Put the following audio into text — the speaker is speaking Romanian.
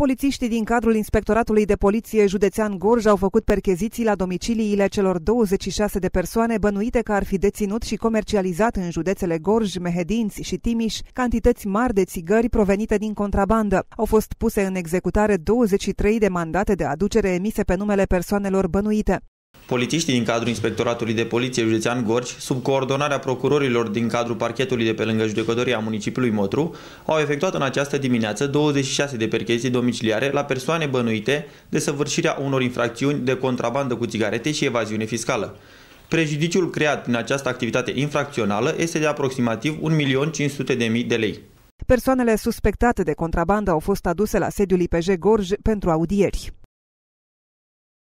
Polițiștii din cadrul Inspectoratului de Poliție Județean Gorj au făcut percheziții la domiciliile celor 26 de persoane bănuite că ar fi deținut și comercializat în județele Gorj, Mehedinți și Timiș cantități mari de țigări provenite din contrabandă. Au fost puse în executare 23 de mandate de aducere emise pe numele persoanelor bănuite. Polițiștii din cadrul Inspectoratului de Poliție Județean Gorj, sub coordonarea procurorilor din cadrul parchetului de pe lângă judecătoria municipiului Motru, au efectuat în această dimineață 26 de percheziții domiciliare la persoane bănuite de săvârșirea unor infracțiuni de contrabandă cu țigarete și evaziune fiscală. Prejudiciul creat prin această activitate infracțională este de aproximativ 1.500.000 de lei. Persoanele suspectate de contrabandă au fost aduse la sediul IPJ Gorj pentru audieri.